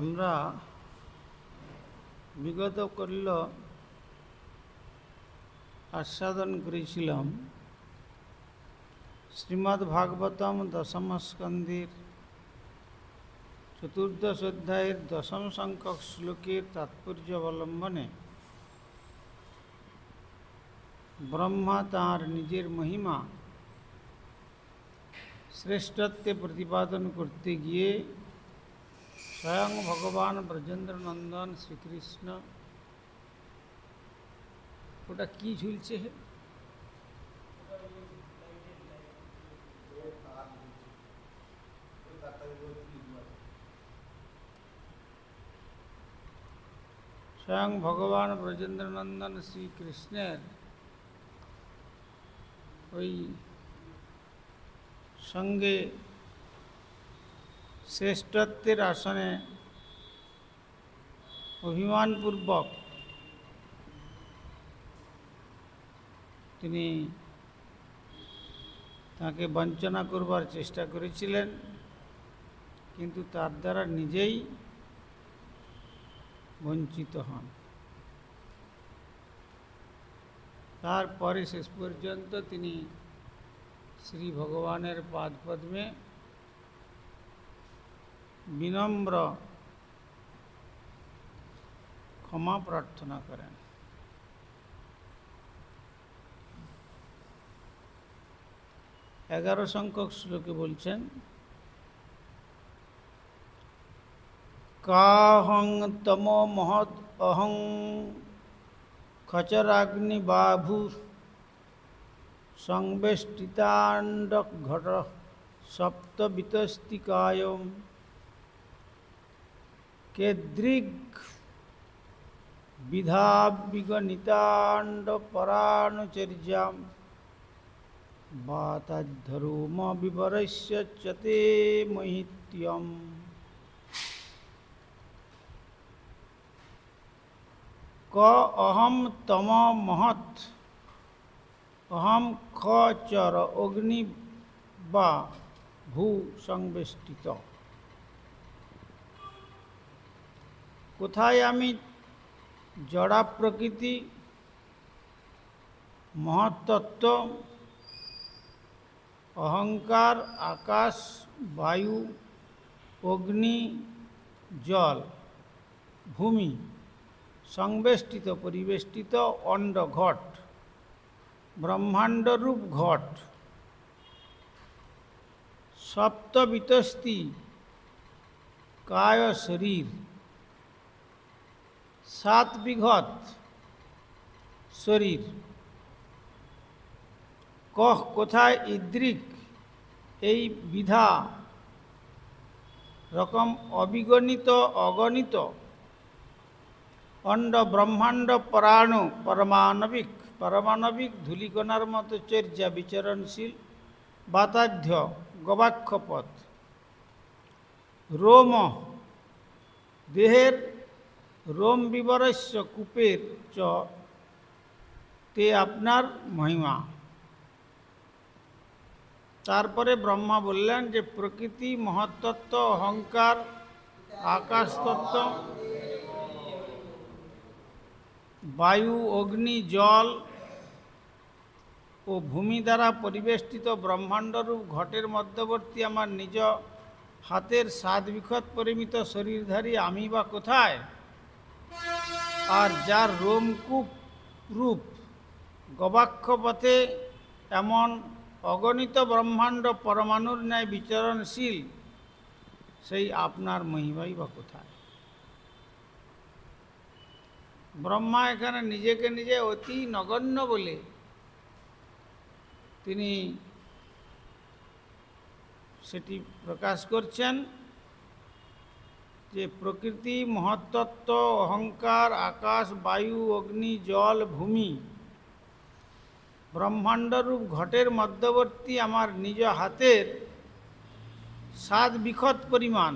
আমরা বিগত okresie আশীরাদন गृहीतিলাম শ্রীমদ্ভাগবতম দশম স্কন্ধির চতুর্দশ অধায়ের দশম শঙ্খ শ্লোকে तात्पर्य অবলম্বনে ব্রহ্ম তার নিজের মহিমা শ্রেষ্ঠত্ব প্রতিপাদন করতে গিয়ে स्वयं भगवान ব্রজেন্দ্র নন্দন শ্রীকৃষ্ণ ওটা কি ঝুলছে স্বয়ং ভগবান ব্রজেন্দ্র নন্দন শ্রীকৃষ্ণের ওই সঙ্গে শ্রেষ্ঠত্বের আসনে অভিমানপূর্বক তিনি তাকে বঞ্চনা করবার চেষ্টা করেছিলেন কিন্তু তার দ্বারা নিজেই বঞ্চিত হন তারপরে শেষ পর্যন্ত তিনি শ্রী ভগবানের পাদ পদ্মে विनम्र क्षमा प्रार्थना करें एगारो संख्यक श्लोके बोल काहं महत अहं खचराग्नि बाभू संवेष्टितांड घट सप्त वितस्तिकायम के दृग विधाविगणिताण्डपरानुचर्यां वाताद्धरूमविवरस्य च ते महित्यम् क अहम तम महत् अहम ख चर अग्नि बा भू भूसंवेष्टितः কোথায় আমি জড়া প্রকৃতি মহাতত্ত্ব অহংকার আকাশ বায়ু অগ্নি জল ভূমি সংবেষ্টিত পরিবেষ্টিত অণ্ড ঘট ব্রহ্মাণ্ডরূপ ঘট সপ্তবিতস্তি কায় শরীর সাত বিঘত শরীর কহ কোথায় ইদ্রিক এই বিধা রকম অবিগণিত অগণিত অণ্ড ব্রহ্মাণ্ড পরাণু পরমাণবিক পারমাণবিক ধূলিকণার মতো চর্যা বিচরণশীল বাতাধ্য গবাক্ষপথ রোম দেহের রোম বিবরস্য কূপের চ তে আপনার মহিমা তারপরে ব্রহ্মা বললেন যে প্রকৃতি মহাতত্ত্ব অহংকার আকাশতত্ত্ব বায়ু অগ্নি জল ও ভূমি দ্বারা পরিবেষ্টিত ব্রহ্মাণ্ডরূপ ঘটের মধ্যবর্তী আমার নিজ হাতের স্বাদ বিখত পরিমিত শরীরধারী আমি বা কোথায় আর যার রোমকূপ রূপ গবাক্ষপথে এমন অগণিত ব্রহ্মাণ্ড পরমাণুর ন্যায় বিচরণশীল সেই আপনার মহিমাই বা কোথায় ব্রহ্মা এখানে নিজেকে নিজে অতি নগণ্য বলে তিনি সেটি প্রকাশ করছেন যে প্রকৃতি মহত্তত্ত্ব অহংকার আকাশ বায়ু অগ্নি জল ভূমি ব্রহ্মাণ্ডরূপ ঘটের মধ্যবর্তী আমার নিজ হাতের সাত বিখত পরিমাণ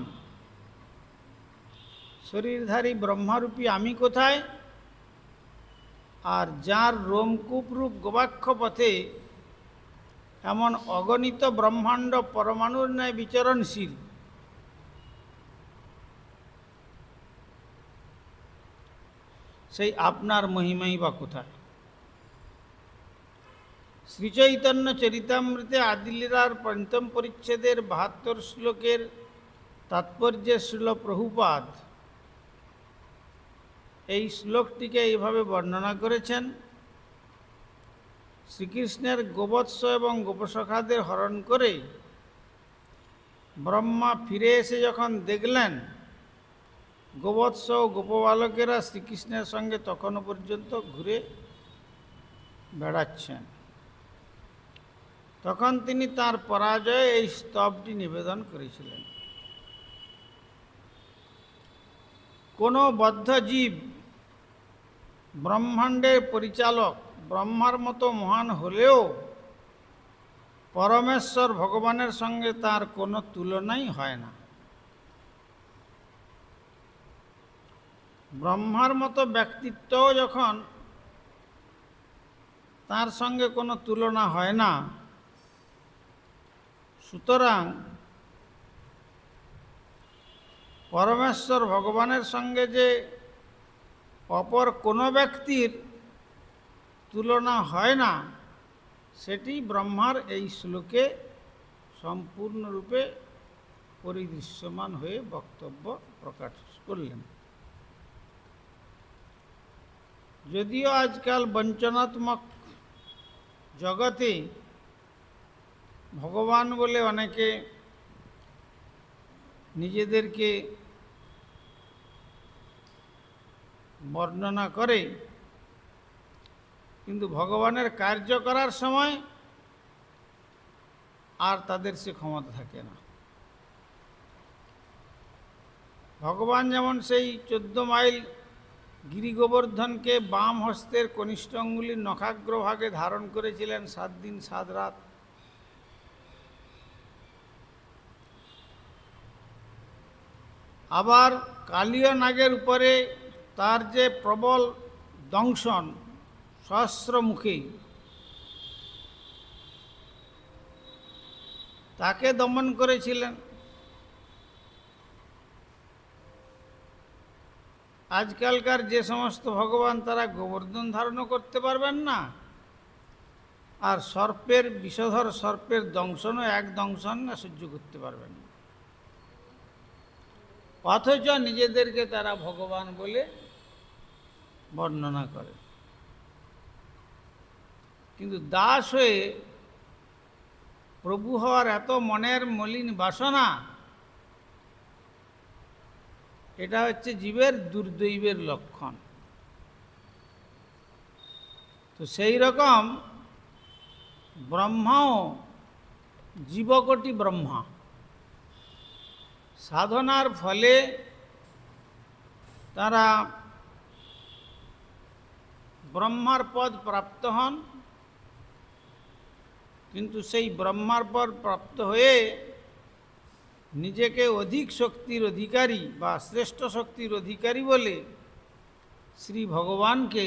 শরীরধারী ব্রহ্মারূপী আমি কোথায় আর যার রোমকূপরূপ গোবাক্ষ পথে এমন অগণিত ব্রহ্মাণ্ড পরমাণুর ন্যায় বিচরণশীল সেই আপনার মহিমাই বা কোথায় শ্রীচৈতন্য চরিতামৃতে আদিলিরার পঞ্চম পরিচ্ছেদের বাহাত্তর শ্লোকের তাৎপর্যের শ্রীল প্রভুপাদ এই শ্লোকটিকে এইভাবে বর্ণনা করেছেন শ্রীকৃষ্ণের গোবৎস এবং গোপসখাদের হরণ করে ব্রহ্মা ফিরে এসে যখন দেখলেন গোবৎস ও গোপবালকেরা শ্রীকৃষ্ণের সঙ্গে তখনও পর্যন্ত ঘুরে বেড়াচ্ছেন তখন তিনি তার পরাজয়ে এই স্তবটি নিবেদন করেছিলেন কোনো বদ্ধজীব ব্রহ্মাণ্ডের পরিচালক ব্রহ্মার মতো মহান হলেও পরমেশ্বর ভগবানের সঙ্গে তার কোনো তুলনাই হয় না ব্রহ্মার মতো ব্যক্তিত্ব যখন তার সঙ্গে কোনো তুলনা হয় না সুতরাং পরমেশ্বর ভগবানের সঙ্গে যে অপর কোনো ব্যক্তির তুলনা হয় না সেটি ব্রহ্মার এই শ্লোকে সম্পূর্ণরূপে পরিদৃশ্যমান হয়ে বক্তব্য প্রকাশ করলেন যদিও আজকাল বঞ্চনাত্মক জগতে ভগবান বলে অনেকে নিজেদেরকে বর্ণনা করে কিন্তু ভগবানের কার্য করার সময় আর তাদের সে ক্ষমতা থাকে না ভগবান যেমন সেই চোদ্দ মাইল গিরিগোবর্ধনকে বাম হস্তের কনিষ্ঠ অঙ্গুলির নখাগ্রভাগে ধারণ করেছিলেন সাত দিন সাত রাত আবার কালীয় নাগের উপরে তার যে প্রবল দংশন সহস্রমুখী তাকে দমন করেছিলেন আজকালকার যে সমস্ত ভগবান তারা গোবর্ধন ধারণও করতে পারবেন না আর সর্পের বিষধর সর্পের দংশনও এক দংশন না সহ্য করতে পারবেন না অথচ নিজেদেরকে তারা ভগবান বলে বর্ণনা করে কিন্তু দাস হয়ে প্রভু হওয়ার এত মনের মলিন বাসনা এটা হচ্ছে জীবের দুর্দৈবের লক্ষণ তো সেই রকম ব্রহ্মাও জীবকটি ব্রহ্মা সাধনার ফলে তারা ব্রহ্মার পদ প্রাপ্ত হন কিন্তু সেই ব্রহ্মার পদ প্রাপ্ত হয়ে নিজেকে অধিক শক্তির অধিকারী বা শ্রেষ্ঠ শক্তির অধিকারী বলে শ্রী ভগবানকে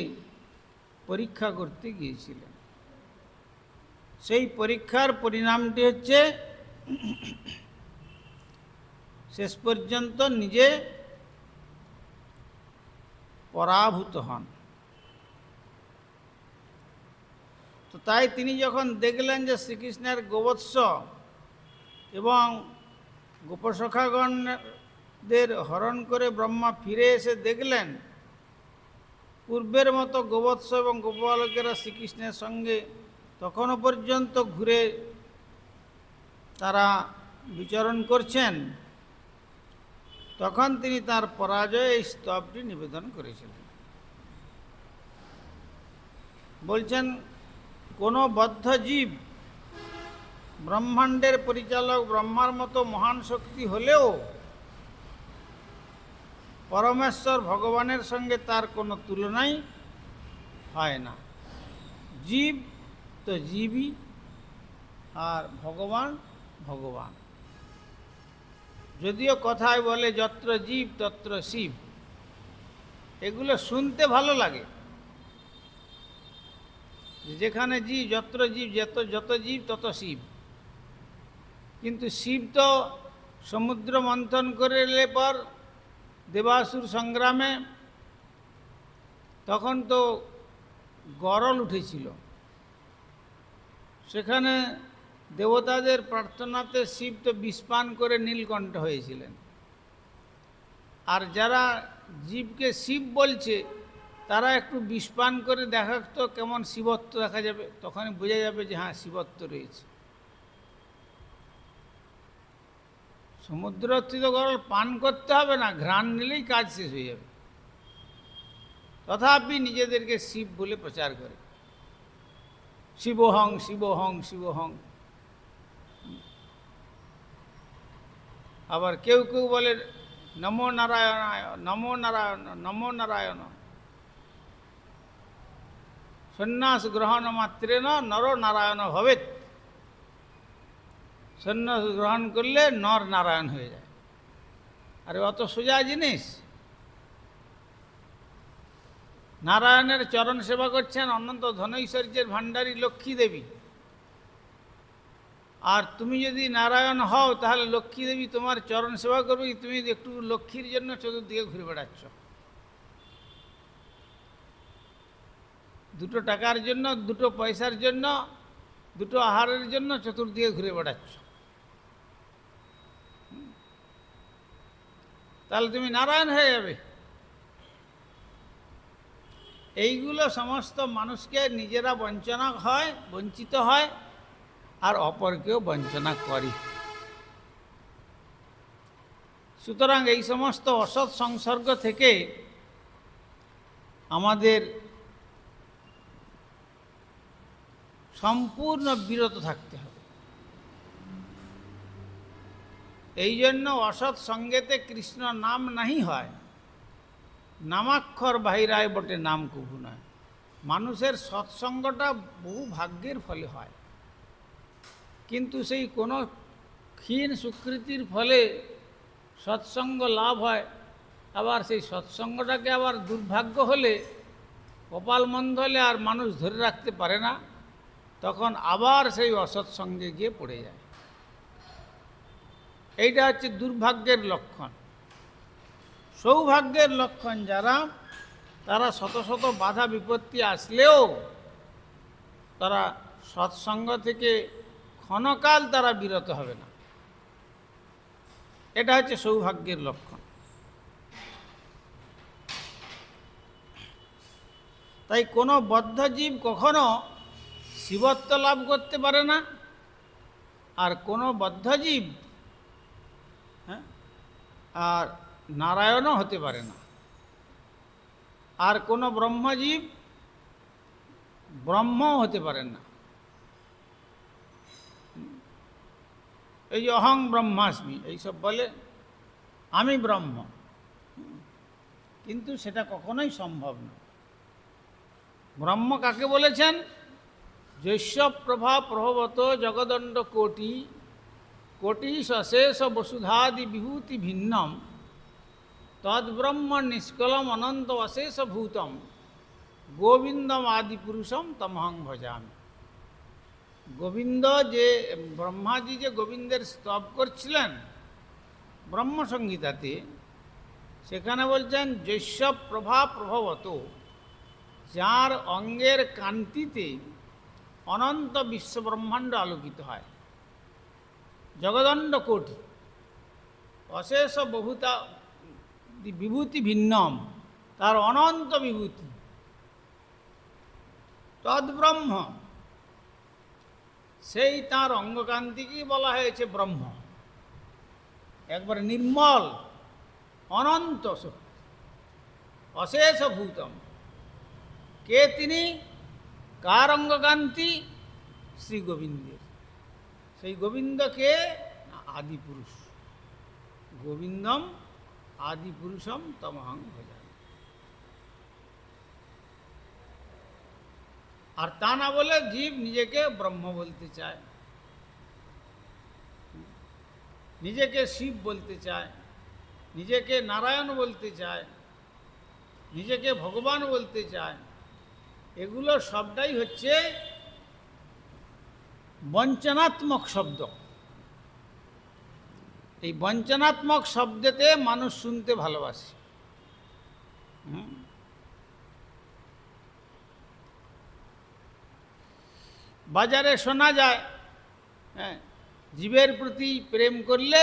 পরীক্ষা করতে গিয়েছিলেন সেই পরীক্ষার পরিণামটি হচ্ছে শেষ পর্যন্ত নিজে পরাভূত হন তো তাই তিনি যখন দেখলেন যে শ্রীকৃষ্ণের গোবৎস এবং গোপসখাগণদের হরণ করে ব্রহ্মা ফিরে এসে দেখলেন পূর্বের মতো গোবৎস এবং গোপালকেরা শ্রীকৃষ্ণের সঙ্গে তখনও পর্যন্ত ঘুরে তারা বিচরণ করছেন তখন তিনি তার পরাজয়ে এই স্তবটি নিবেদন করেছিলেন বলছেন কোনো বদ্ধ জীব ব্রহ্মাণ্ডের পরিচালক ব্রহ্মার মতো মহান শক্তি হলেও পরমেশ্বর ভগবানের সঙ্গে তার কোনো তুলনাই হয় না জীব তো জীবই আর ভগবান ভগবান যদিও কথায় বলে যত্র জীব তত্র শিব এগুলো শুনতে ভালো লাগে যেখানে জীব যত্র জীব যত যত জীব তত শিব কিন্তু শিব তো সমুদ্র মন্থন করে এলে পর দেবাসুর সংগ্রামে তখন তো গরল উঠেছিল সেখানে দেবতাদের প্রার্থনাতে শিব তো বিষপান করে নীলকণ্ঠ হয়েছিলেন আর যারা জীবকে শিব বলছে তারা একটু বিষপান করে দেখাক তো কেমন শিবত্ব দেখা যাবে তখনই বোঝা যাবে যে হ্যাঁ শিবত্ব রয়েছে সমুদ্র স্থিত গরল পান করতে হবে না ঘ্রাণ নিলেই কাজ শেষ হয়ে যাবে তথাপি নিজেদেরকে শিব বলে প্রচার করে শিবহং শিবহং শিবহং আবার কেউ কেউ বলে নমো নারায়ণায় নমো নারায়ণ নম নারায়ণ সন্ন্যাস গ্রহণ মাত্রে নর নারায়ণ ভবেত সন্ন্যাস গ্রহণ করলে নর নারায়ণ হয়ে যায় আরে অত সোজা জিনিস নারায়ণের চরণ সেবা করছেন অনন্ত ধনৈশ্বর্যের ভাণ্ডারী লক্ষ্মী দেবী আর তুমি যদি নারায়ণ হও তাহলে লক্ষ্মী দেবী তোমার চরণ সেবা করবে তুমি একটু লক্ষ্মীর জন্য চতুর্দিকে ঘুরে বেড়াচ্ছ দুটো টাকার জন্য দুটো পয়সার জন্য দুটো আহারের জন্য চতুর্দিকে ঘুরে বেড়াচ্ছ তাহলে তুমি নারায়ণ হয়ে যাবে এইগুলো সমস্ত মানুষকে নিজেরা বঞ্চনা হয় বঞ্চিত হয় আর অপরকেও বঞ্চনা করি সুতরাং এই সমস্ত অসৎ সংসর্গ থেকে আমাদের সম্পূর্ণ বিরত থাকতে এই জন্য অসৎ সঙ্গেতে কৃষ্ণ নাম নাহি হয় নামাক্ষর বাহিরায় বটে নাম কুভু নয় মানুষের সৎসঙ্গটা বহু ভাগ্যের ফলে হয় কিন্তু সেই কোনো ক্ষীণ সুকৃতির ফলে সৎসঙ্গ লাভ হয় আবার সেই সৎসঙ্গটাকে আবার দুর্ভাগ্য হলে কপাল মন্দ হলে আর মানুষ ধরে রাখতে পারে না তখন আবার সেই অসৎসঙ্গে গিয়ে পড়ে যায় এইটা হচ্ছে দুর্ভাগ্যের লক্ষণ সৌভাগ্যের লক্ষণ যারা তারা শত শত বাধা বিপত্তি আসলেও তারা সৎসঙ্গ থেকে ক্ষণকাল তারা বিরত হবে না এটা হচ্ছে সৌভাগ্যের লক্ষণ তাই কোনো বদ্ধজীব কখনো শিবত্ব লাভ করতে পারে না আর কোনো বদ্ধজীব আর নারায়ণও হতে পারে না আর কোনো ব্রহ্মজীব ব্রহ্মও হতে পারেন না এই যে অহং ব্রহ্মাস্মি এইসব বলে আমি ব্রহ্ম কিন্তু সেটা কখনোই সম্ভব না ব্রহ্ম কাকে বলেছেন জৈস্য প্রভা প্রভবত জগদণ্ড কোটি কোটি সশেষ বসুধাদি বিভূতি ভিন্নম তদ্ব্রহ্ম নিষ্কলম অনন্ত অশেষ ভূতম গোবিন্দম আদি পুরুষম তমহং ভজান গোবিন্দ যে ব্রহ্মাজি যে গোবিন্দের স্তব করছিলেন ব্রহ্মসংহিতাতে সেখানে বলছেন জৈস্য প্রভা প্রভবত যার অঙ্গের কান্তিতে অনন্ত বিশ্বব্রহ্মাণ্ড আলোকিত হয় জগদণ্ড কোটি অশেষ বহুতা বিভূতি ভিন্নম তার অনন্ত বিভূতি তদ্ব্রহ্ম সেই তার অঙ্গকান্তিকেই বলা হয়েছে ব্রহ্ম একবার নির্মল অনন্ত শক্তি অশেষ ভূতম কে তিনি কার অঙ্গকান্তি শ্রী সেই গোবিন্দকে আদি পুরুষ গোবিন্দম আদি পুরুষম তমহং ভজামি আর তা না বলে জীব নিজেকে ব্রহ্ম বলতে চায় নিজেকে শিব বলতে চায় নিজেকে নারায়ণ বলতে চায় নিজেকে ভগবান বলতে চায় এগুলো সবটাই হচ্ছে বঞ্চনাত্মক শব্দ এই বঞ্চনাত্মক শব্দেতে মানুষ শুনতে ভালোবাসে বাজারে শোনা যায় হ্যাঁ জীবের প্রতি প্রেম করলে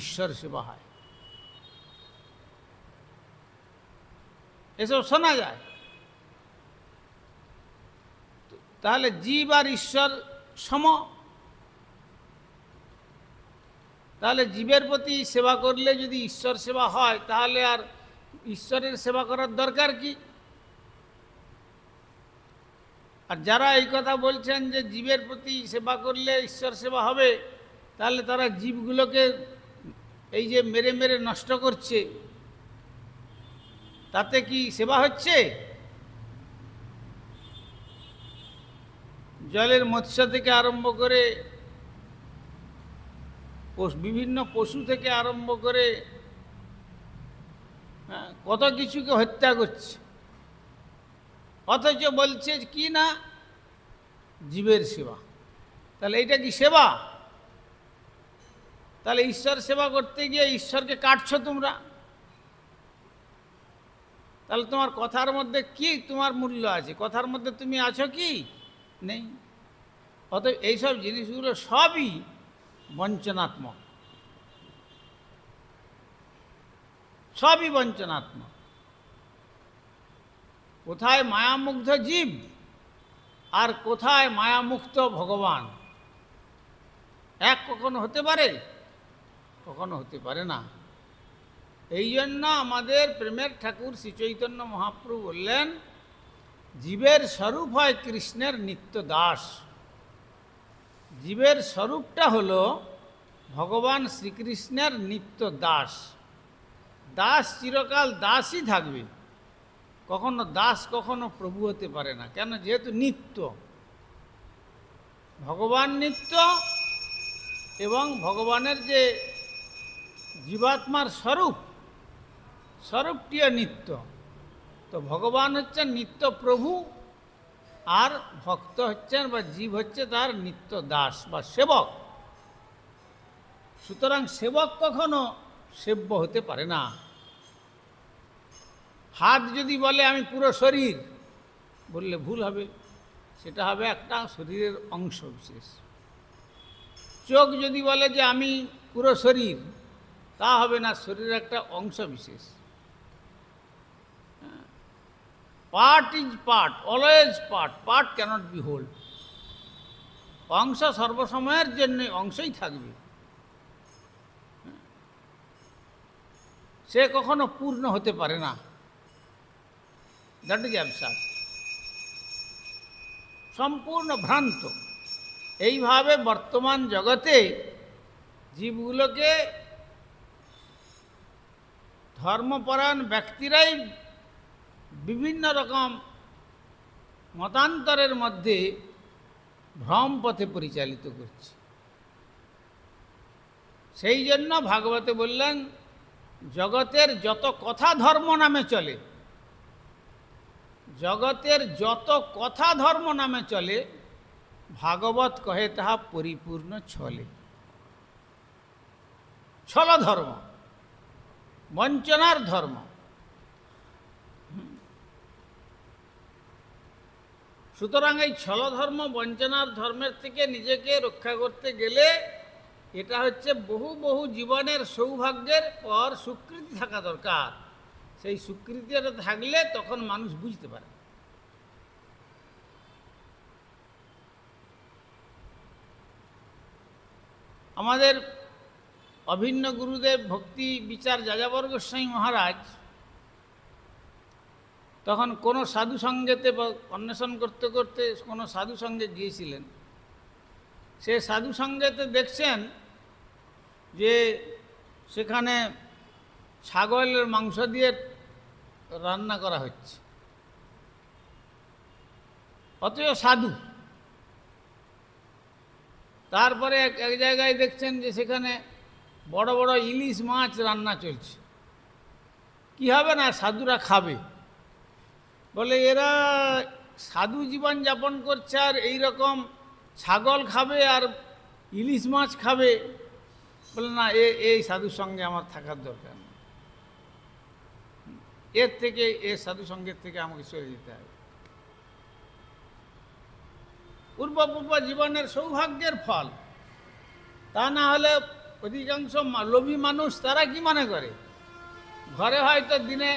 ঈশ্বর সেবা হয় এসব শোনা যায় তাহলে জীব আর ঈশ্বর সম তাহলে জীবের প্রতি সেবা করলে যদি ঈশ্বর সেবা হয় তাহলে আর ঈশ্বরের সেবা করার দরকার কি আর যারা এই কথা বলছেন যে জীবের প্রতি সেবা করলে ঈশ্বর সেবা হবে তাহলে তারা জীবগুলোকে এই যে মেরে মেরে নষ্ট করছে তাতে কি সেবা হচ্ছে জলের মৎস্য থেকে আরম্ভ করে বিভিন্ন পশু থেকে আরম্ভ করে হ্যাঁ, কত কিছুকে হত্যা করছে অথচ বলছে কি না জীবের সেবা তাহলে এটা কি সেবা তাহলে ঈশ্বর সেবা করতে গিয়ে ঈশ্বরকে কাটছো তোমরা তাহলে তোমার কথার মধ্যে কি তোমার মূল্য আছে কথার মধ্যে তুমি আছো কি নেই অতএব এইসব জিনিসগুলো সবই বঞ্চনাত্মক সবই বঞ্চনাত্মক কোথায় মায়ামুগ্ধ জীব আর কোথায় মায়ামুক্ত ভগবান এক কখনো হতে পারে কখনো হতে পারে না এই জন্য আমাদের প্রেমের ঠাকুর শ্রী চৈতন্য মহাপ্রভু বললেন জীবের স্বরূপ হয় কৃষ্ণের নিত্য দাস জীবের স্বরূপটা হলো ভগবান শ্রীকৃষ্ণের নিত্য দাস দাস চিরকাল দাসই থাকবে কখনো দাস কখনো প্রভু হতে পারে না কেন যেহেতু নিত্য ভগবান নিত্য এবং ভগবানের যে জীবাত্মার স্বরূপ স্বরূপটিও নিত্য তো ভগবান হচ্ছেন নিত্য প্রভু আর ভক্ত হচ্ছেন বা জীব হচ্ছে তার নিত্য দাস বা সেবক সুতরাং সেবক কখনো সেব্য হতে পারে না হাত যদি বলে আমি পুরো শরীর বললে ভুল হবে সেটা হবে একটা শরীরের অংশ বিশেষ চোখ যদি বলে যে আমি পুরো শরীর তা হবে না শরীরের একটা অংশ বিশেষ Part is part, always part part cannot be whole অংশ সর্বসময়ের জন্য অংশই থাকবে সে কখনো পূর্ণ হতে পারে না দ্যাট ইজ অ্যাবসার সম্পূর্ণ ভ্রান্ত এইভাবে বর্তমান জগতে জীবগুলোকে ধর্মপরায়ণ ব্যক্তিরাই বিভিন্ন রকম মতান্তরের মধ্যে ভ্রম পথে পরিচালিত করছে সেই জন্য ভাগবতে বললেন জগতের যত কথা ধর্ম নামে চলে জগতের যত কথা ধর্ম নামে চলে ভাগবত কহে তাহা পরিপূর্ণ ছলে ছল ধর্ম বঞ্চনার ধর্ম সুতরাং এই ছলধর্ম বঞ্চনার ধর্মের থেকে নিজেকে রক্ষা করতে গেলে এটা হচ্ছে বহু বহু জীবনের সৌভাগ্যের পর স্বীকৃতি থাকা দরকার সেই স্বীকৃতিটা থাকলে তখন মানুষ বুঝতে পারে আমাদের অভিন্ন গুরুদেব ভক্তি বিচার যাযাবর গোস্বাই মহারাজ তখন কোনো সাধু সঙ্গেতে অন্বেষণ করতে করতে কোনো সাধু সঙ্গে গিয়েছিলেন সে সাধু সঙ্গেতে দেখছেন যে সেখানে ছাগলের মাংস দিয়ে রান্না করা হচ্ছে অথচ সাধু তারপরে এক এক জায়গায় দেখছেন যে সেখানে বড় বড় ইলিশ মাছ রান্না চলছে কি হবে না সাধুরা খাবে বলে এরা সাধু জীবন যাপন করছে আর এই রকম ছাগল খাবে আর ইলিশ মাছ খাবে বলে না এ এই সাধুর সঙ্গে আমার থাকার দরকার নেই এর থেকে এ সাধু সঙ্গের থেকে আমাকে চলে যেতে হবে পূর্বপূর্ব জীবনের সৌভাগ্যের ফল তা না হলে অধিকাংশ লোভী মানুষ তারা কি মনে করে ঘরে হয়তো দিনে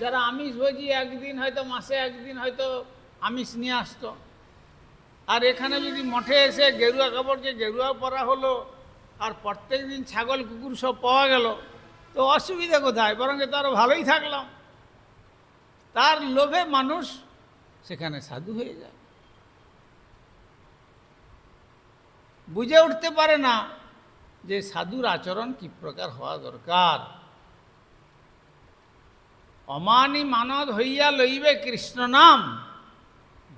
যারা আমিষ ভোজি একদিন হয়তো মাসে একদিন হয়তো আমিষ নিয়ে আসতো আর এখানে যদি মঠে এসে গেরুয়া কাপড়কে গেরুয়া পরা হলো আর প্রত্যেক দিন ছাগল কুকুর সব পাওয়া গেল তো অসুবিধা কোথায় বরং তো আরও ভালোই থাকলাম তার লোভে মানুষ সেখানে সাধু হয়ে যায় বুঝে উঠতে পারে না যে সাধুর আচরণ কি প্রকার হওয়া দরকার অমানি মানদ হইয়া লইবে কৃষ্ণ নাম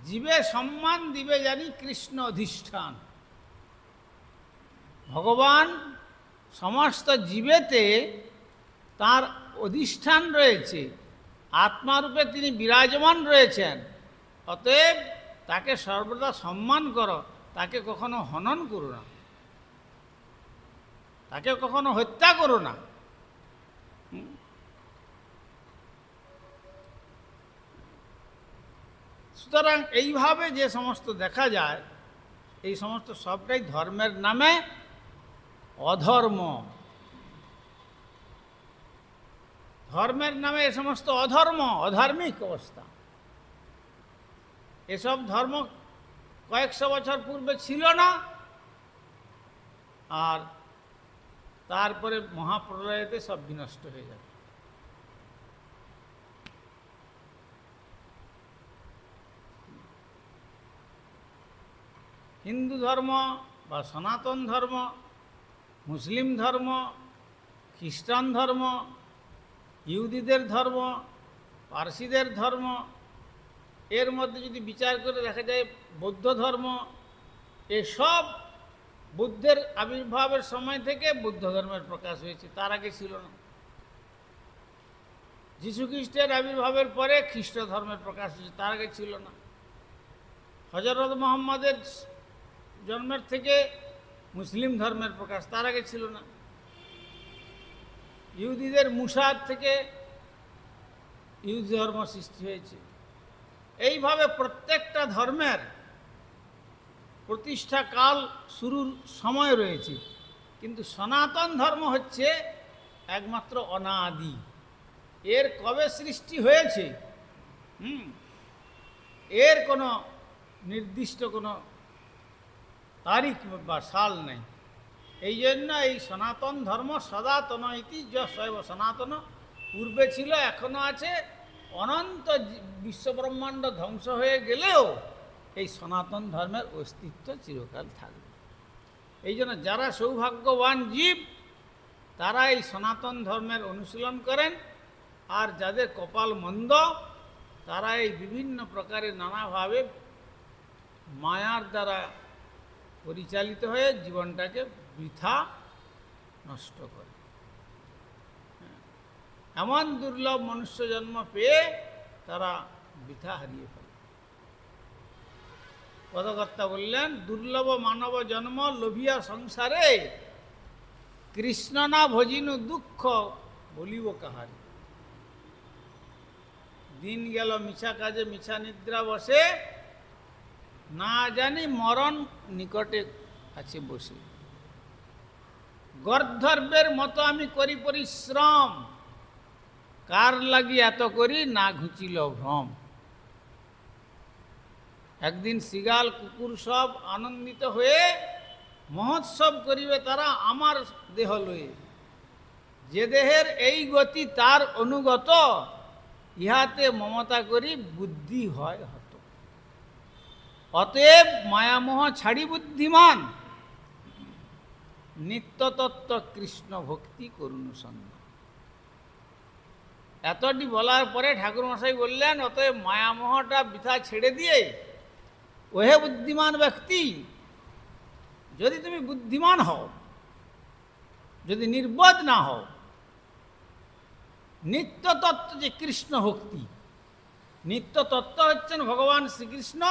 জীবে সম্মান দিবে জানি কৃষ্ণ অধিষ্ঠান ভগবান সমস্ত জীবেতে তার অধিষ্ঠান রয়েছে আত্মারূপে তিনি বিরাজমান রয়েছেন অতএব তাকে সর্বদা সম্মান করো তাকে কখনো হনন করো না তাকে কখনো হত্যা করো না सूतरा जे समस्त देखा जाए ये समस्त सबटाई धर्म नामे अधर्म धर्म नाम नामे समस्त अधर्म अधार्मिक अवस्था ये सब धर्म कैकश बचर पूर्व छा और तारे महाप्रलय सब बनष्ट हो जाए হিন্দু ধর্ম বা সনাতন ধর্ম মুসলিম ধর্ম খ্রিস্টান ধর্ম ইহুদিদের ধর্ম পার্সিদের ধর্ম এর মধ্যে যদি বিচার করে দেখা যায় বৌদ্ধ ধর্ম এসব বুদ্ধের আবির্ভাবের সময় থেকে বুদ্ধ ধর্মের প্রকাশ হয়েছে তার আগে ছিল না যীশু খ্রিস্টের আবির্ভাবের পরে খ্রিস্ট ধর্মের প্রকাশ হয়েছে তার আগে ছিল না হজরত মোহাম্মদের জন্মের থেকে মুসলিম ধর্মের প্রকাশ তার আগে ছিল না ইহুদিদের মুসার থেকে ইহুদি ধর্ম সৃষ্টি হয়েছে এইভাবে প্রত্যেকটা ধর্মের প্রতিষ্ঠাকাল শুরুর সময় রয়েছে কিন্তু সনাতন ধর্ম হচ্ছে একমাত্র অনাদি এর কবে সৃষ্টি হয়েছে হুম এর কোনো নির্দিষ্ট কোনো তারিখ বা সাল নেই এই জন্য এই সনাতন ধর্ম সদাতন ঐতিহ্য শৈব সনাতন পূর্বে ছিল এখনও আছে অনন্ত বিশ্বব্রহ্মাণ্ড ধ্বংস হয়ে গেলেও এই সনাতন ধর্মের অস্তিত্ব চিরকাল থাকবে এই জন্য যারা সৌভাগ্যবান জীব তারা এই সনাতন ধর্মের অনুশীলন করেন আর যাদের কপাল মন্দ তারা এই বিভিন্ন প্রকারে নানাভাবে মায়ার দ্বারা পরিচালিত হয়ে জীবনটাকে বৃথা নষ্ট করে হ্যাঁ। এমন দুর্লভ মনুষ্য জন্ম পেয়ে তারা বৃথা হারিয়ে ফেলে পদকর্তা বললেন দুর্লভ মানব জন্ম লোভিয়া সংসারে কৃষ্ণ না ভজিন দুঃখ বলিব কাহারি দিন গেল মিছা কাজে মিছা নিদ্রা বসে না জানি মরণ নিকটে আছে বসে গর্ধর্বের মতো আমি করি পরিশ্রম কার লাগি এত করি না ঘুচিল ভ্রম একদিন সিগাল কুকুর সব আনন্দিত হয়ে মহোৎসব করিবে তারা আমার দেহ লয়ে যে দেহের এই গতি তার অনুগত ইহাতে মমতা করি বুদ্ধি হয় অতএব মায়ামোহ ছাড়ি বুদ্ধিমান নিত্যতত্ত্ব কৃষ্ণ ভক্তি করুণ সন্ধ্যা এতটি বলার পরে ঠাকুরমশাই বললেন অতএব মায়ামোহটা বৃথা ছেড়ে দিয়ে ওহে বুদ্ধিমান ব্যক্তি যদি তুমি বুদ্ধিমান হও যদি নির্বোধ না হও নিত্যতত্ত্ব যে কৃষ্ণ ভক্তি নিত্যতত্ত্ব হচ্ছেন ভগবান শ্রীকৃষ্ণ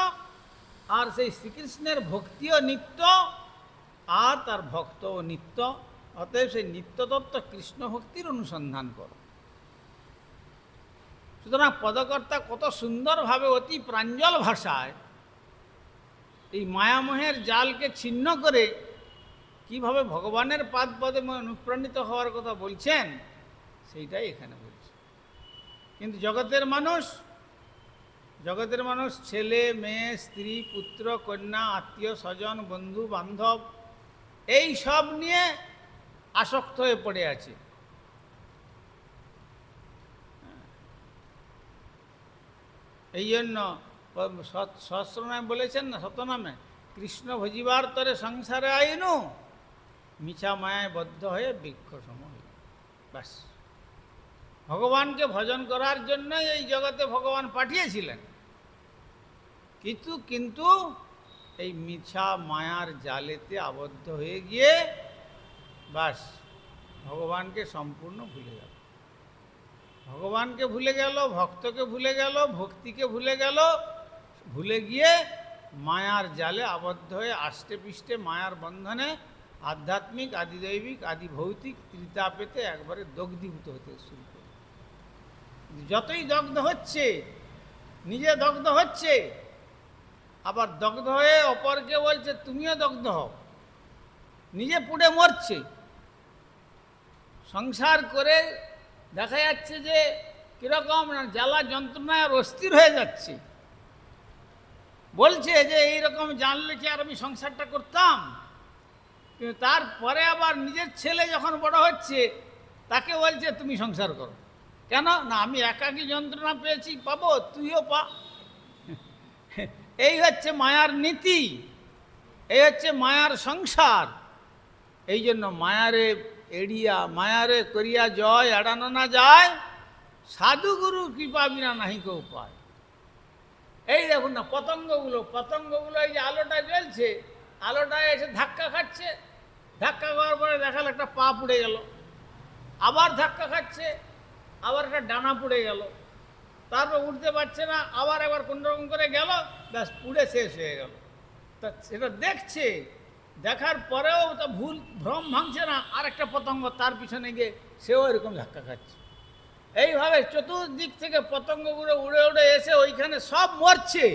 আর সেই শ্রীকৃষ্ণের ভক্তিও নিত্য আর তার ভক্তও নিত্য অতএব সেই নিত্যতত্ত্ব কৃষ্ণ ভক্তির অনুসন্ধান করো সুতরাং পদকর্তা কত সুন্দরভাবে অতি প্রাঞ্জল ভাষায় এই মায়ামোহের জালকে ছিন্ন করে কিভাবে ভগবানের পাদ পদে অনুপ্রাণিত হওয়ার কথা বলছেন সেইটাই এখানে বলছে কিন্তু জগতের মানুষ জগতের মানুষ ছেলে মেয়ে স্ত্রী পুত্র কন্যা আত্মীয় স্বজন বন্ধু বান্ধব এই সব নিয়ে আসক্ত হয়ে পড়ে আছে এই জন্য সহস্রনায় বলেছেন না শতনামে কৃষ্ণ ভজিবার তরে সংসারে আইনু মিছা মায়ায় বদ্ধ হয়ে বৃক্ষ সময় ব্যাস ভগবানকে ভজন করার জন্যই এই জগতে ভগবান পাঠিয়েছিলেন কিন্তু কিন্তু এই মিছা মায়ার জালেতে আবদ্ধ হয়ে গিয়ে বাস ভগবানকে সম্পূর্ণ ভুলে গেল ভগবানকে ভুলে গেল ভক্তকে ভুলে গেল ভক্তিকে ভুলে গেল ভুলে গিয়ে মায়ার জালে আবদ্ধ হয়ে আষ্টে পিষ্টে মায়ার বন্ধনে আধ্যাত্মিক আদিদৈবিক ভৌতিক তৃতা পেতে একবারে দগ্ধীভূত হতে শুরু করে যতই দগ্ধ হচ্ছে নিজে দগ্ধ হচ্ছে আবার দগ্ধ হয়ে অপরকে বলছে তুমিও দগ্ধ হও নিজে পুড়ে মরছে সংসার করে দেখা যাচ্ছে যে কীরকম জ্বালা যন্ত্রণায় আর অস্থির হয়ে যাচ্ছে বলছে যে এইরকম জানলে কি আর আমি সংসারটা করতাম কিন্তু তারপরে আবার নিজের ছেলে যখন বড় হচ্ছে তাকে বলছে তুমি সংসার করো কেন না আমি একাকি যন্ত্রণা পেয়েছি পাবো তুইও পা এই হচ্ছে মায়ার নীতি এই হচ্ছে মায়ার সংসার এই জন্য মায়ারে এড়িয়া মায়ারে করিয়া জয় এড়ানো না যায় সাধুগুরু কৃপা বিনা নাহি কেউ পায় এই দেখুন না পতঙ্গগুলো পতঙ্গগুলো এই যে আলোটা জ্বলছে আলোটা এসে ধাক্কা খাচ্ছে ধাক্কা খাওয়ার পরে দেখালো একটা পা পুড়ে গেল আবার ধাক্কা খাচ্ছে আবার একটা ডানা পুড়ে গেল তারপর উঠতে পারছে না আবার একবার রকম করে গেল ব্যাস পুড়ে শেষ হয়ে গেল তা সেটা দেখছে দেখার পরেও তা ভুল ভ্রম ভাঙছে না আর একটা পতঙ্গ তার পিছনে গিয়ে সেও এরকম ধাক্কা খাচ্ছে এইভাবে চতুর্দিক থেকে পতঙ্গগুলো উড়ে উড়ে এসে ওইখানে সব মরছে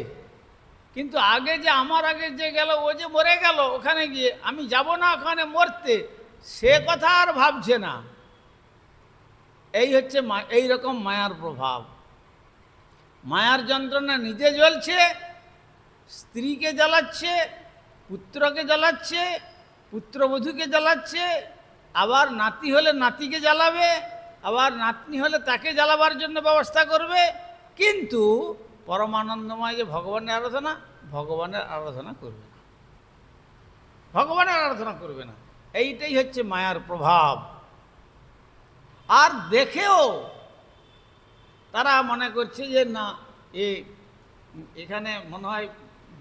কিন্তু আগে যে আমার আগে যে গেল ও যে মরে গেল ওখানে গিয়ে আমি যাব না ওখানে মরতে সে কথা আর ভাবছে না এই হচ্ছে এই রকম মায়ার প্রভাব মায়ার যন্ত্রণা নিজে জ্বলছে স্ত্রীকে জ্বালাচ্ছে পুত্রকে জ্বালাচ্ছে পুত্রবধূকে জ্বালাচ্ছে আবার নাতি হলে নাতিকে জ্বালাবে আবার নাতনি হলে তাকে জ্বালাবার জন্য ব্যবস্থা করবে কিন্তু পরমানন্দময় যে ভগবানের আরাধনা ভগবানের আরাধনা করবে না ভগবানের আরাধনা করবে না এইটাই হচ্ছে মায়ার প্রভাব আর দেখেও তারা মনে করছে যে না এ এখানে মনে হয়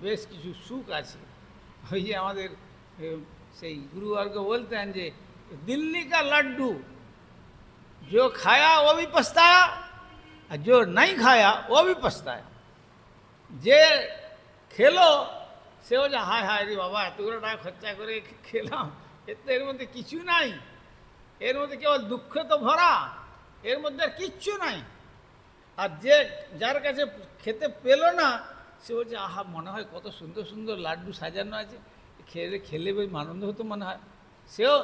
বেশ কিছু সুখ আছে ওই যে আমাদের সেই গুরুবর্গ বলতেন যে দিল্লি কা লাড্ডু যো খায়া ও বি पछताया আর যো নাই খায়া ও বি पछताया যে খেলো সে বলছে হায় হায় রে বাবা এতগুলো টাকা খরচা করে খেলাম এর তো এর মধ্যে কিছু নাই এর মধ্যে কেবল দুঃখ তো ভরা এর মধ্যে আর কিচ্ছু নাই আর যে যার কাছে খেতে পেলো না সে বলছে আহা মনে হয় কত সুন্দর সুন্দর লাড্ডু সাজানো আছে খেলে খেলে বেশ আনন্দ হতো মনে হয় সেও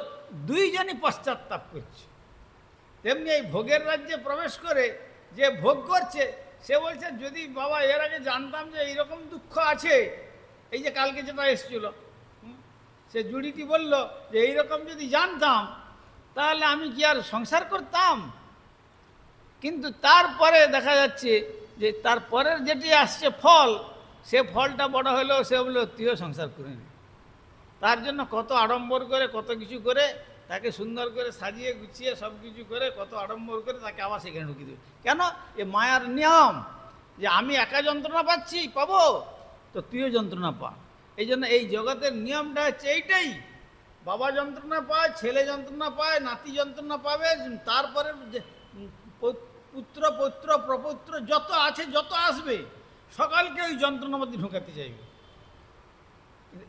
দুইজনই পশ্চাত্তাপ করছে তেমনি এই ভোগের রাজ্যে প্রবেশ করে যে ভোগ করছে সে বলছে যদি বাবা এর আগে জানতাম যে এইরকম দুঃখ আছে এই যে কালকে যেটা এসেছিল সে জুড়িটি বলল যে এইরকম যদি জানতাম তাহলে আমি কি আর সংসার করতাম কিন্তু তারপরে দেখা যাচ্ছে যে তারপরের যেটি আসছে ফল সে ফলটা বড় হলেও সে বলে তুইও সংসার করে নি তার জন্য কত আড়ম্বর করে কত কিছু করে তাকে সুন্দর করে সাজিয়ে গুছিয়ে সব কিছু করে কত আড়ম্বর করে তাকে আবার সেখানে ঢুকিয়ে দেবে কেন এ মায়ার নিয়ম যে আমি একা যন্ত্রণা পাচ্ছি পাবো তো তুইও যন্ত্রণা পা এই জন্য এই জগতের নিয়মটা হচ্ছে এইটাই বাবা যন্ত্রণা পায় ছেলে যন্ত্রণা পায় নাতি যন্ত্রণা পাবে তারপরে পুত্র পুত্র প্রপুত্র যত আছে যত আসবে সকালকে ওই যন্ত্রণার মধ্যে ঢোকাতে চাইবে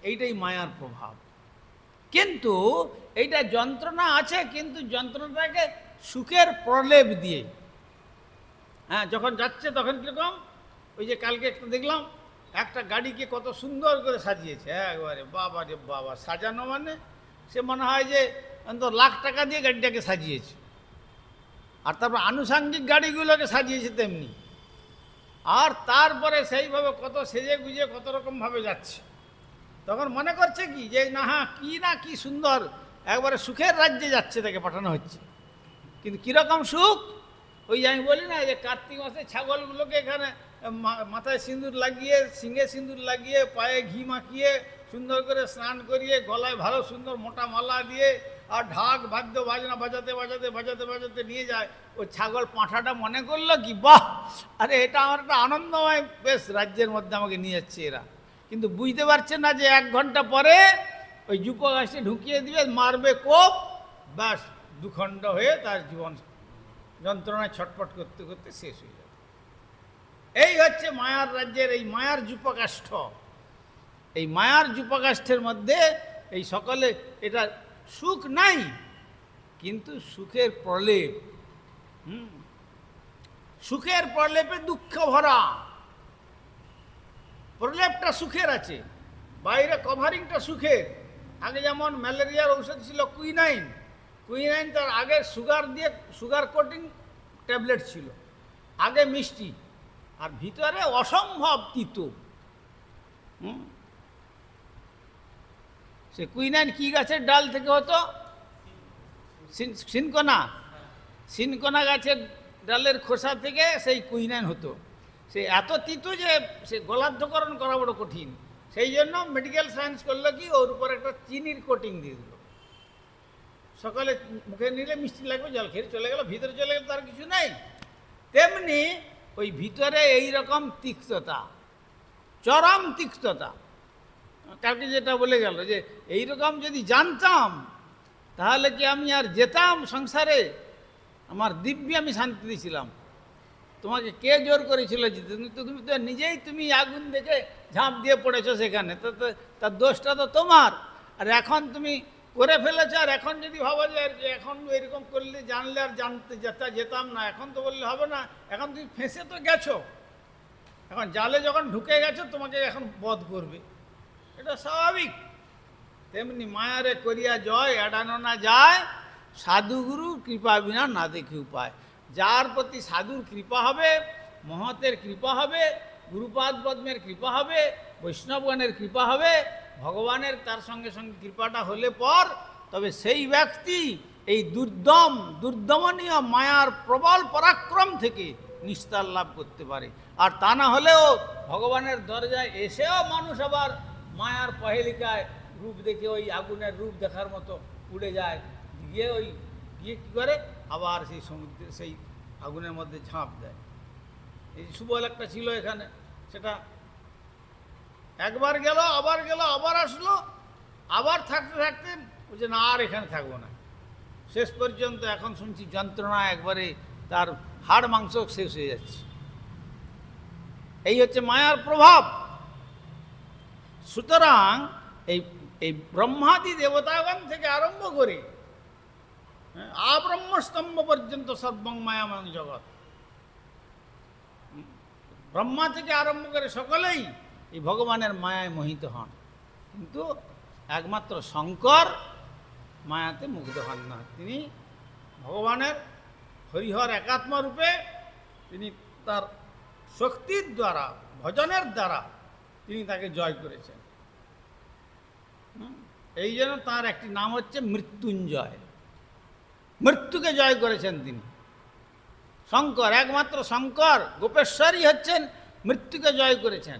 এইটাই মায়ার প্রভাব কিন্তু এইটা যন্ত্রণা আছে কিন্তু যন্ত্রণাটাকে সুখের প্রলেপ দিয়ে হ্যাঁ যখন যাচ্ছে তখন কীরকম ওই যে কালকে একটা দেখলাম একটা গাড়িকে কত সুন্দর করে সাজিয়েছে একবারে বাবা রে বাবা সাজানো মানে সে মনে হয় যে অন্তত লাখ টাকা দিয়ে গাড়িটাকে সাজিয়েছে আর তারপর আনুষাঙ্গিক গাড়িগুলোকে সাজিয়েছে তেমনি আর তারপরে সেইভাবে কত সেজে গুজে কত রকমভাবে যাচ্ছে তখন মনে করছে কি যে না হ্যাঁ কী না কি সুন্দর একবারে সুখের রাজ্যে যাচ্ছে তাকে পাঠানো হচ্ছে কিন্তু কীরকম সুখ ওই আমি বলি না যে কার্তিক মাসে ছাগলগুলোকে এখানে মাথায় সিঁদুর লাগিয়ে সিঙে সিঁদুর লাগিয়ে পায়ে ঘি মাখিয়ে সুন্দর করে স্নান করিয়ে গলায় ভালো সুন্দর মোটা মালা দিয়ে আর ঢাক বাদ্য বাজনা বাজাতে বাজাতে বাজাতে বাজাতে নিয়ে যায় ওই ছাগল পাঁঠাটা মনে করলো কি বাহ আরে এটা আমার একটা আনন্দময় বেশ রাজ্যের মধ্যে আমাকে নিয়ে যাচ্ছে এরা কিন্তু বুঝতে পারছে না যে এক ঘন্টা পরে ওই যুব গাছটি ঢুকিয়ে দিবে মারবে কোপ ব্যাস দুখণ্ড হয়ে তার জীবন যন্ত্রণায় ছটপট করতে করতে শেষ হয়ে যাবে এই হচ্ছে মায়ার রাজ্যের এই মায়ার যুপকাষ্ঠ এই মায়ার যুপকাষ্ঠের মধ্যে এই সকলে এটা সুখ নাই কিন্তু সুখের প্রলেপ সুখের প্রলেপে দুঃখ ভরা প্রলেপটা সুখের আছে বাইরে কভারিংটা সুখের আগে যেমন ম্যালেরিয়ার ঔষধ ছিল কুইনাইন কুইনাইন তার আগে সুগার দিয়ে সুগার কোটিং ট্যাবলেট ছিল আগে মিষ্টি আর ভিতরে অসম্ভব তিত হুম সে কুইনাইন কি গাছের ডাল থেকে হতো সিনকোনা সিনকোনা গাছের ডালের খোসা থেকে সেই কুইনাইন হতো সে এত তিতু যে সে গলার্ধকরণ করা বড় কঠিন সেই জন্য মেডিকেল সায়েন্স করলো কি ওর উপর একটা চিনির কোটিং দিয়ে দিল সকালে মুখে নিলে মিষ্টি লাগবে জল খেয়ে চলে গেল ভিতরে চলে গেল তার কিছু নাই তেমনি ওই ভিতরে এই রকম তিক্ততা চরম তিক্ততা কালকে যেটা বলে গেল যে এই রকম যদি জানতাম তাহলে কি আমি আর যেতাম সংসারে আমার দিব্যি আমি শান্তি দিয়েছিলাম তোমাকে কে জোর করেছিল যেতে তো তুমি তো নিজেই তুমি আগুন দেখে ঝাঁপ দিয়ে পড়েছো সেখানে তো তার দোষটা তো তোমার আর এখন তুমি করে ফেলেছো আর এখন যদি ভাবা যে এখন এরকম করলে জানলে আর জানতে যেতা যেতাম না এখন তো বললে হবে না এখন তুমি ফেঁসে তো গেছো এখন জালে যখন ঢুকে গেছো তোমাকে এখন বধ করবে এটা স্বাভাবিক তেমনি মায়ারে করিয়া জয় এড়ানো না যায় সাধুগুরু কৃপা বিনা না দেখি উপায় যার প্রতি সাধুর কৃপা হবে মহতের কৃপা হবে গুরুপাদ পদ্মের কৃপা হবে বৈষ্ণবগণের কৃপা হবে ভগবানের তার সঙ্গে সঙ্গে কৃপাটা হলে পর তবে সেই ব্যক্তি এই দুর্দম দুর্দমনীয় মায়ার প্রবল পরাক্রম থেকে নিস্তার লাভ করতে পারে আর তা না হলেও ভগবানের দরজায় এসেও মানুষ আবার মায়ার পহেলিকায় রূপ দেখে ওই আগুনের রূপ দেখার মতো উড়ে যায় গিয়ে ওই গিয়ে কী করে আবার সেই সমুদ্রে সেই আগুনের মধ্যে ঝাঁপ দেয় এই সুবল একটা ছিল এখানে সেটা একবার গেল আবার গেল আবার আসলো আবার থাকতে থাকতে ওই যে না আর এখানে থাকবো না শেষ পর্যন্ত এখন শুনছি যন্ত্রণা একবারে তার হাড় মাংস শেষ হয়ে যাচ্ছে এই হচ্ছে মায়ার প্রভাব সুতরাং এই এই ব্রহ্মাদি দেবতাগণ থেকে আরম্ভ করে হ্যাঁ, আব্রহ্মস্তম্ভ পর্যন্ত সর্বং মায়াময় জগৎ ব্রহ্মা থেকে আরম্ভ করে সকলেই এই ভগবানের মায়ায় মোহিত হন কিন্তু একমাত্র শঙ্কর মায়াতে মুগ্ধ হন না তিনি ভগবানের হরিহর একাত্মরূপে তিনি তার শক্তির দ্বারা ভজনের দ্বারা তিনি তাকে জয় করেছেন এই জন্য তার একটি নাম হচ্ছে মৃত্যুঞ্জয় মৃত্যুকে জয় করেছেন তিনি শঙ্কর একমাত্র শঙ্কর গোপেশ্বরই হচ্ছেন মৃত্যুকে জয় করেছেন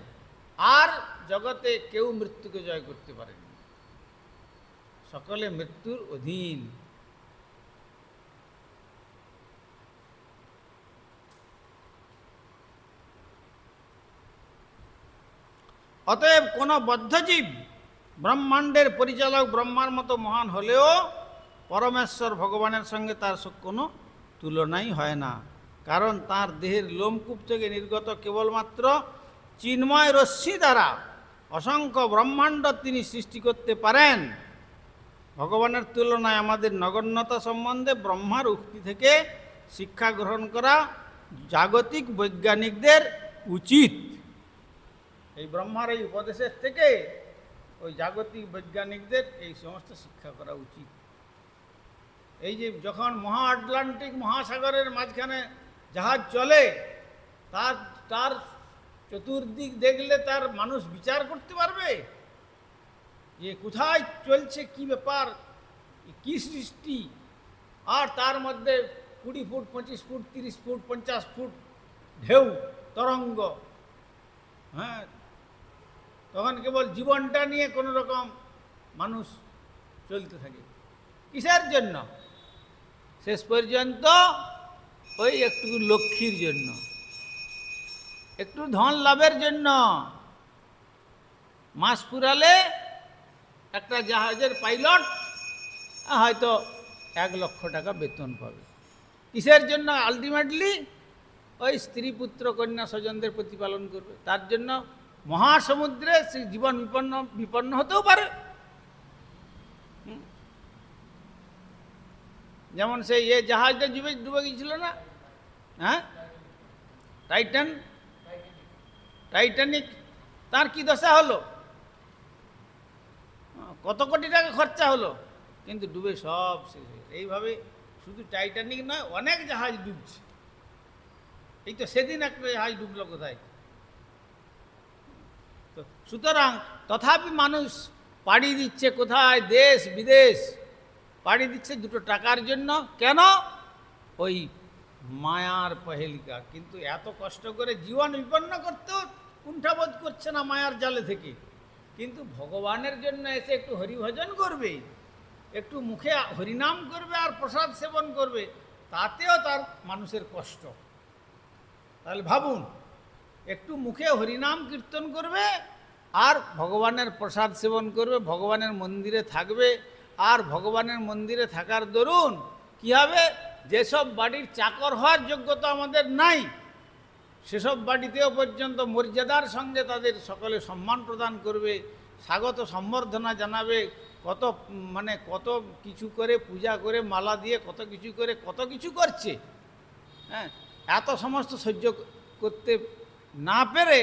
আর জগতে কেউ মৃত্যুকে জয় করতে পারেনি সকলে মৃত্যুর অধীন অতএব কোন বদ্ধজীব ব্রহ্মাণ্ডের পরিচালক ব্রহ্মার মতো মহান হলেও পরমেশ্বর ভগবানের সঙ্গে তার কোনো তুলনাই হয় না কারণ তার দেহের লোমকূপ থেকে নির্গত কেবলমাত্র চিন্ময় রশ্মি দ্বারা অসংখ্য ব্রহ্মাণ্ড তিনি সৃষ্টি করতে পারেন ভগবানের তুলনায় আমাদের নগণ্যতা সম্বন্ধে ব্রহ্মার উক্তি থেকে শিক্ষা গ্রহণ করা জাগতিক বৈজ্ঞানিকদের উচিত এই ব্রহ্মার এই উপদেশের থেকে ওই জাগতিক বৈজ্ঞানিকদের এই সমস্ত শিক্ষা করা উচিত এই যে যখন মহা আটলান্টিক মহাসাগরের মাঝখানে জাহাজ চলে তার তার চতুর্দিক দেখলে তার মানুষ বিচার করতে পারবে যে কোথায় চলছে কি ব্যাপার কি সৃষ্টি আর তার মধ্যে কুড়ি ফুট পঁচিশ ফুট তিরিশ ফুট পঞ্চাশ ফুট ঢেউ তরঙ্গ হ্যাঁ তখন কেবল জীবনটা নিয়ে কোনো রকম মানুষ চলতে থাকে কিসের জন্য শেষ পর্যন্ত ওই একটু লক্ষ্মীর জন্য একটু ধন লাভের জন্য মাস পুরালে একটা জাহাজের পাইলট হয়তো এক লক্ষ টাকা বেতন পাবে কিসের জন্য আলটিমেটলি ওই স্ত্রী পুত্র কন্যা স্বজনদের প্রতিপালন করবে তার জন্য মহাসমুদ্রে সে জীবন বিপন্ন বিপন্ন হতেও পারে যেমন সেই এ জাহাজটা ডুবে ডুবে গিয়েছিল না হ্যাঁ টাইটান টাইটানিক তার কি দশা হলো কত কোটি টাকা খরচা হলো কিন্তু ডুবে সব শেষ এইভাবে শুধু টাইটানিক নয় অনেক জাহাজ ডুবছে এই তো সেদিন একটা জাহাজ ডুবলো কোথায় সুতরাং তথাপি মানুষ পাড়ি দিচ্ছে কোথায় দেশ বিদেশ পাড়ি দিচ্ছে দুটো টাকার জন্য কেন ওই মায়ার পহেলিকা কিন্তু এত কষ্ট করে জীবন বিপন্ন করতেও কুণ্ঠাবোধ করছে না মায়ার জালে থেকে কিন্তু ভগবানের জন্য এসে একটু হরিভজন করবে একটু মুখে হরিনাম করবে আর প্রসাদ সেবন করবে তাতেও তার মানুষের কষ্ট তাহলে ভাবুন একটু মুখে হরিনাম কীর্তন করবে আর ভগবানের প্রসাদ সেবন করবে ভগবানের মন্দিরে থাকবে আর ভগবানের মন্দিরে থাকার দরুন কি হবে যেসব বাড়ির চাকর হওয়ার যোগ্যতা আমাদের নাই সেসব বাড়িতেও পর্যন্ত মর্যাদার সঙ্গে তাদের সকলে সম্মান প্রদান করবে স্বাগত সম্বর্ধনা জানাবে কত মানে কত কিছু করে পূজা করে মালা দিয়ে কত কিছু করে কত কিছু করছে হ্যাঁ এত সমস্ত সহ্য করতে না পেরে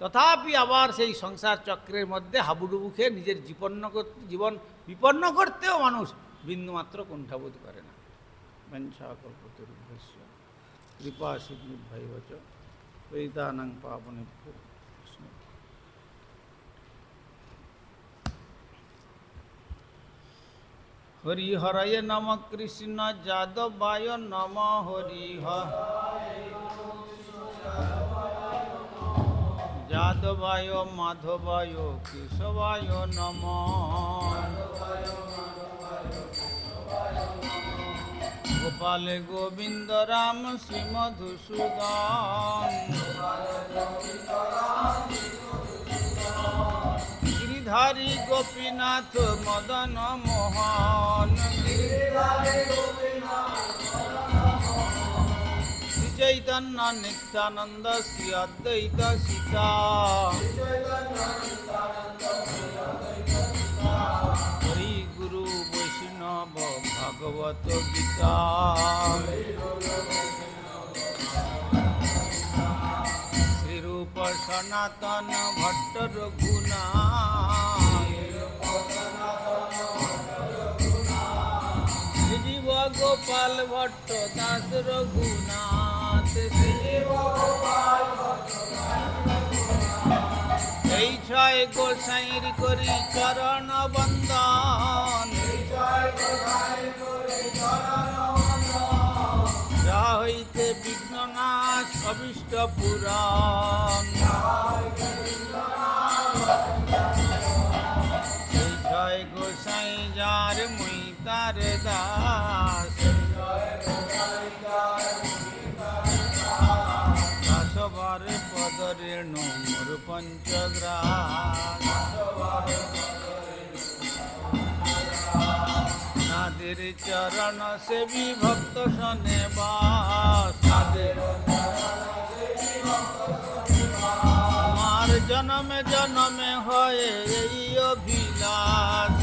তথাপি আবার সেই সংসার চক্রের মধ্যে হাবুডুবু খেয়ে নিজের জীবন্ন জীবন বিপন্ন করতেও মানুষ বিন্দুমাত্র কুণ্ঠাবোধ করে না বঞ্ছাকল্পতরুভ্যস্য কৃপা সিদ্ধিভয়বচ পাবনে হরিহরয় নম কৃষ্ণ যাদবায় নম হরিহর जादवायो माधवायो केशवायो नम गोपाल गोविंद राम श्री मधुसूदन गिरिधारी गोपीनाथ मदन मोहन চৈতন্য নিত্যানন্দ শ্রী অদ্বৈত সীতা হরি গুরু বৈষ্ণব ভগবত গীতা শ্রীরূপ সনাতন ভট্ট রঘুনা গোপাল ভট্ট দাস রঘুনা গোসাইর করি চরণ বন্দন যা হইতে বিঘ্ননাশ অবিষ্ট পুরাণ গোসাই যার মুই তার দাস সদরের নম্বর পঞ্চগ্রাম নাদের চরণ সে বিভক্ত সনে আমার জনমে জনমে হয়ে এই অভিলাষ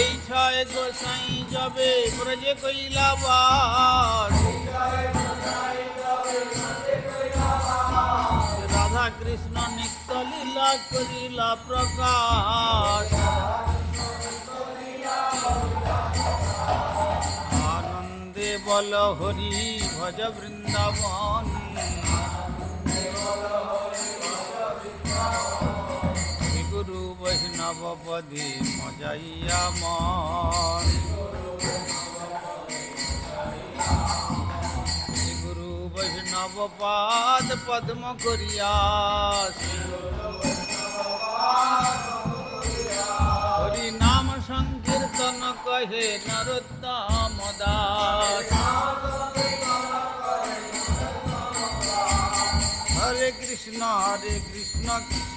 এই ছয় গোসাই जावे प्रजे कैला राधा कृष्ण नित्य लीला करीला प्रकाश आनंदे बल हरी भज वृंदावन গুরু বৈষ্ণব পদে মজাইয়া মন গুরু বৈষ্ণব পাদ পদ্ম করিয়া হরি নাম সংকীর্তন কহে নরোত্তম দাস হরে কৃষ্ণ হরে কৃষ্ণ কৃষ্ণ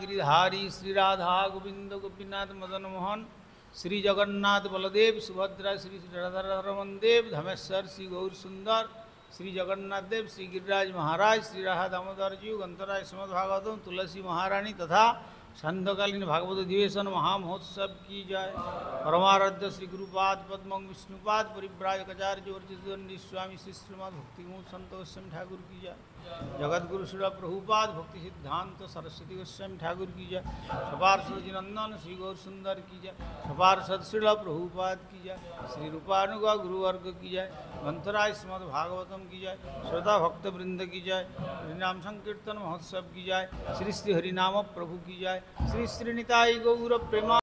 गिरिधारी श्री राधा गोविंद गोपीनाथ मदन मोहन श्री जगन्नाथ बलदेव सुभद्रा श्री रमन देव धमेश्वर श्री गौर सुंदर श्री जगन्नाथ देव श्री गिरिराज महाराज श्री राधा दामोदर जी गंतराज श्रीमद भागवत तुलसी महारानी तथा संध्याकालीन भागवत अधिवेशन महामहोत्सव की जाए परमाराध्य श्री गुरुपाद पद्म विष्णुपाद परिव्राज कचार्य और स्वामी श्री श्रीमद भक्ति संतोष ठाकुर की जाए जगत गुरु श्री प्रभुपाद भक्ति सिद्धांत सरस्वती गोस्वामी ठाकुर की जय सपार्षद नंदन श्री गौर सुंदर की जय सपार्षद श्रीला प्रभुपाद की जय श्री रूपानुगा गुरुवर्ग की जय मंथराय श्रीमद भागवतम की जय श्रद्धा भक्त वृंद की जय हरिनाम संकीर्तन महोत्सव की जय श्री श्री हरिनाम प्रभु की जय श्री श्रीनिताई गौर प्रेमा